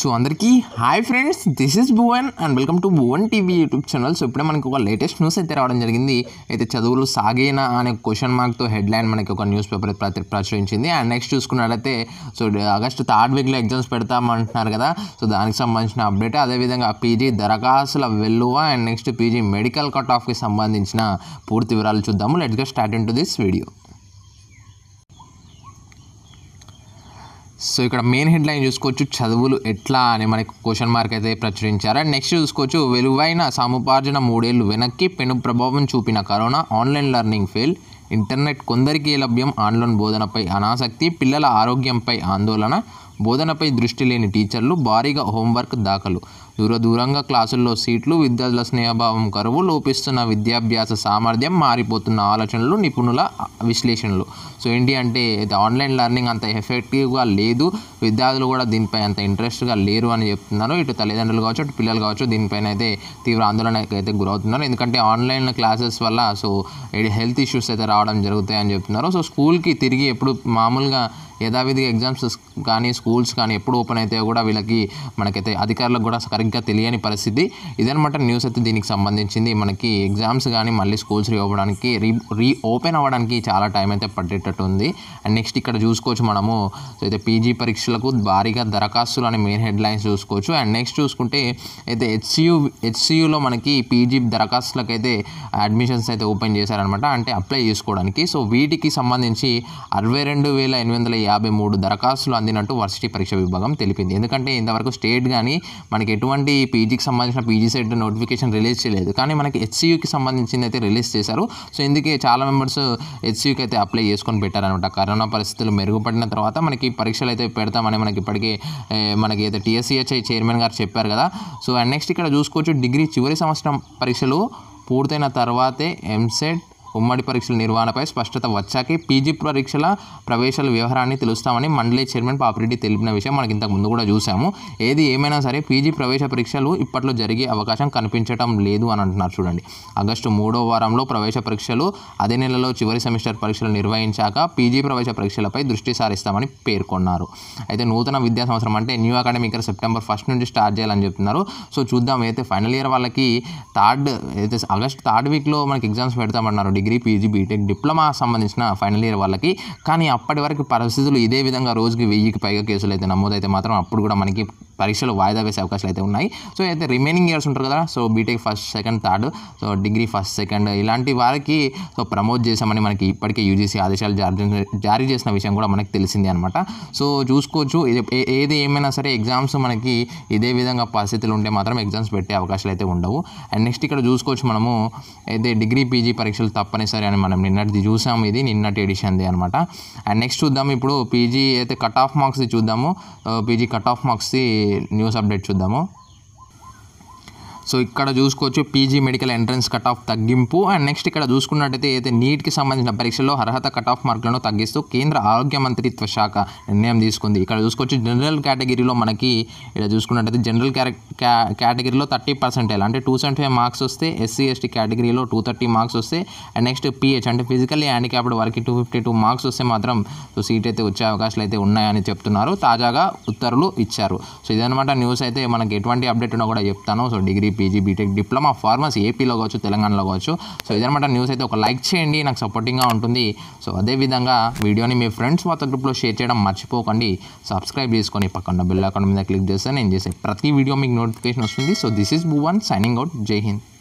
so అందరికీ hi friends this is Bhuvan and welcome to Bhuvan TV YouTube channel so ఇప్పుడే మనకి ఒక లేటెస్ట్ న్యూస్ అయితే రావడం జరిగింది అయితే చదువులు సాగేనా అనే క్వశ్చన్ మార్క్తో హెడ్లైన్ మనకి ఒక న్యూస్ పేపర్ ప్రచురించింది అండ్ నెక్స్ట్ చూసుకున్నట్లయితే సో ఆగస్ట్ థర్డ్ వీక్లో ఎగ్జామ్స్ పెడతామంటున్నారు కదా సో దానికి సంబంధించిన అప్డేట్ అదేవిధంగా పీజీ దరఖాస్తుల వెల్లువ అండ్ నెక్స్ట్ పీజీ మెడికల్ కట్ ఆఫ్కి సంబంధించిన పూర్తి వివరాలు చూద్దాము let's get start into this video so ఇక్కడ మెయిన్ హెడ్లైన్ చూసుకోవచ్చు చదువులు ఎట్లా అని మనకి క్వశ్చన్ మార్క్ అయితే ప్రచురించారు అండ్ నెక్స్ట్ చూసుకోవచ్చు వెలువైన సముపార్జన మూడేళ్ళు వెనక్కి పెను ప్రభావం చూపిన corona online learning fail internet కొందరికి లభ్యం ఆన్లైన్ బోధనపై అనాసక్తి పిల్లల ఆరోగ్యంపై ఆందోళన బోధనపై దృష్టి లేని టీచర్లు భారీగా హోంవర్క్ దాఖలు దూర దూరంగా క్లాసుల్లో సీట్లు విద్యార్థుల స్నేహభావం కరువు లోపిస్తున్న విద్యాభ్యాస సామర్థ్యం మారిపోతున్న ఆలోచనలు నిపుణుల విశ్లేషణలు సో ఏంటి అంటే ఇది ఆన్లైన్ లెర్నింగ్ అంత ఎఫెక్టివ్గా లేదు విద్యార్థులు కూడా దీనిపై అంత ఇంట్రెస్ట్గా లేరు అని చెప్తున్నారు ఇటు తల్లిదండ్రులు కావచ్చు ఇటు పిల్లలు కావచ్చు దీనిపైన అయితే తీవ్ర ఆందోళన అయితే గురవుతున్నారు ఎందుకంటే ఆన్లైన్ క్లాసెస్ వల్ల సో హెల్త్ ఇష్యూస్ అయితే రావడం జరుగుతాయని చెప్తున్నారు సో స్కూల్కి తిరిగి ఎప్పుడు మామూలుగా యథావిధిగా ఎగ్జామ్స్ కానీ స్కూల్స్ కానీ ఎప్పుడు ఓపెన్ అవుతాయో కూడా వీళ్ళకి మనకైతే అధికారులకు కూడా సరిగ్గా తెలియని పరిస్థితి ఇదనమాట న్యూస్ అయితే దీనికి సంబంధించింది మనకి ఎగ్జామ్స్ కానీ మళ్ళీ స్కూల్స్ రీఓపెనడానికి రీ రీఓపెన్ అవ్వడానికి చాలా టైం అయితే పట్టేటట్టు ఉంది అండ్ నెక్స్ట్ ఇక్కడ చూసుకోవచ్చు మనము అయితే పీజీ పరీక్షలకు భారీగా దరఖాస్తులు అనే మెయిన్ హెడ్లైన్స్ చూసుకోవచ్చు అండ్ నెక్స్ట్ చూసుకుంటే అయితే హెచ్సియు హెచ్సియులో మనకి పీజీ దరఖాస్తులకు అయితే అడ్మిషన్స్ అయితే ఓపెన్ చేశారనమాట అంటే అప్లై చేసుకోవడానికి సో వీటికి సంబంధించి అరవై రెండు వేల ఎనిమిది వందల యాభై మూడు దరఖాస్తులు అందినట్టు వర్సిటీ పరీక్ష విభాగం తెలిపింది ఎందుకంటే ఇంతవరకు స్టేట్ కానీ మనకి ఎటువంటి పీజీకి సంబంధించిన పీజీ సెట్ నోటిఫికేషన్ రిలీజ్ చేయలేదు కానీ మనకి హెచ్సియూకి సంబంధించింది అయితే రిలీజ్ చేశారు సో ఇందుకే చాలా మెంబర్స్ హెచ్సియూకి అయితే అప్లై చేసుకొని పెట్టారనమాట కరోనా పరిస్థితులు మెరుగుపడిన తర్వాత మనకి పరీక్షలు అయితే పెడతామని మనకి ఇప్పటికే మనకి అయితే టీఎస్సిహెచ్ఐ చైర్మన్ గారు చెప్పారు కదా సో అండ్ నెక్స్ట్ ఇక్కడ చూసుకోవచ్చు డిగ్రీ చివరి సంవత్సరం పరీక్షలు పూర్తయిన తర్వాతే ఎంసెట్ ఉమ్మడి పరీక్షల నిర్వహణపై స్పష్టత వచ్చాకే పీజీ పరీక్షల ప్రవేశాల వ్యవహారాన్ని తెలుస్తామని మండలి చైర్మన్ పాపిరెడ్డి తెలిపిన విషయం మనకి ఇంతకు ముందు కూడా చూసాము ఏది ఏమైనా సరే పీజీ ప్రవేశ పరీక్షలు ఇప్పట్లో జరిగే అవకాశం కనిపించడం లేదు అని అంటున్నారు చూడండి ఆగస్టు మూడో వారంలో ప్రవేశ పరీక్షలు అదే నెలలో చివరి సెమిస్టర్ పరీక్షలు నిర్వహించాక పీజీ ప్రవేశ పరీక్షలపై దృష్టి సారిస్తామని పేర్కొన్నారు అయితే నూతన విద్యా సంవత్సరం అంటే new academic year September first నుంచి స్టార్ట్ చేయాలని చెప్తున్నారు సో చూద్దాం అయితే ఫైనల్ ఇయర్ వాళ్ళకి థర్డ్ అయితే ఆగస్ట్ థర్డ్ వీక్లో మనకి ఎగ్జామ్స్ పెడతామన్నారు డిగ్రీ పీజీ బీటెక్ డిప్లొమా సంబంధించిన ఫైనల్ ఇయర్ వాళ్ళకి కానీ అప్పటి వరకు పరిస్థితులు ఇదే విధంగా రోజుకి వెయ్యికి పైగా కేసులు అయితే నమోదైతే మాత్రం అప్పుడు కూడా మనకి పరీక్షలు వాయిదా వేసే అవకాశాలు అయితే ఉన్నాయి సో అయితే రిమైనింగ్ ఇయర్స్ ఉంటారు కదా so BTech first second third so degree first second ఇలాంటి వారికి సో ప్రమోట్ చేశామని మనకి ఇప్పటికే యూజీసీ ఆదేశాలు జారీ జారీ చేసిన విషయం కూడా మనకి తెలిసిందే అనమాట సో చూసుకోవచ్చు ఏది ఏమైనా సరే ఎగ్జామ్స్ మనకి ఇదే విధంగా పరిస్థితులు ఉంటే మాత్రం ఎగ్జామ్స్ పెట్టే అవకాశాలు అయితే ఉండవు అండ్ నెక్స్ట్ ఇక్కడ చూసుకోవచ్చు మనము అయితే డిగ్రీ పీజీ పరీక్షలు తప్ప తప్పనిసరి అని మనం నిన్నటిది చూసాము ఇది నిన్నటి ఎడిషన్ది అనమాట అండ్ నెక్స్ట్ చూద్దాం ఇప్పుడు పీజీ అయితే కట్ ఆఫ్ మార్క్స్ చూద్దాము పీజీ కట్ ఆఫ్ మార్క్స్ది న్యూస్ అప్డేట్ చూద్దాము సో ఇక్కడ చూసుకోవచ్చు PG medical entrance cut off తగ్గింపు అండ్ నెక్స్ట్ ఇక్కడ చూసుకున్నట్టయితే అయితే నీట్కి సంబంధించిన పరీక్షల్లో అర్హత కట్ ఆఫ్ మార్కులను తగ్గిస్తూ కేంద్ర ఆరోగ్య మంత్రిత్వ శాఖ నిర్ణయం తీసుకుంది ఇక్కడ చూసుకోవచ్చు జనరల్ కేటగిరీలో మనకి ఇక్కడ చూసుకున్నట్టయితే జనరల్ కేటగిరీలో థర్టీ పర్సెంటేజ్ అంటే టూ ఫైవ్ మార్క్స్ వస్తే ఎస్సీ ఎస్టీ కేటగిరీలో టూ థర్టీ మార్క్స్ వస్తే అండ్ నెక్స్ట్ పిహెచ్ అంటే ఫిజికల్లీ హ్యాండిక్యాప్డ్ వారికి టూ ఫిఫ్టీ టూ మార్క్స్ వస్తే మాత్రం సో సీట్ అయితే వచ్చే అవకాశాలు అయితే ఉన్నాయని చెప్తున్నారు తాజాగా ఉత్తర్వులు ఇచ్చారు సో ఇదనమాట న్యూస్ అయితే మనకి ఎటువంటి అప్డేట్ ఉన్నా కూడా చెప్తాను so degree PG BTech diploma pharmacy ఏపీలో కావచ్చు తెలంగాణలో కావచ్చు సో ఇదనమాట న్యూస్ అయితే ఒక లైక్ చేయండి నాకు సపోర్టింగ్గా ఉంటుంది సో అదేవిధంగా వీడియోని మీ ఫ్రెండ్స్ వాత గ్రూప్లో షేర్ చేయడం మర్చిపోకండి సబ్స్క్రైబ్ చేసుకొని పక్కన బిల్ అకౌంట్ మీద క్లిక్ చేస్తే నేను చేసే ప్రతి వీడియో మీకు నోటిఫికేషన్ వస్తుంది so this is Bhuvan signing out Jai Hind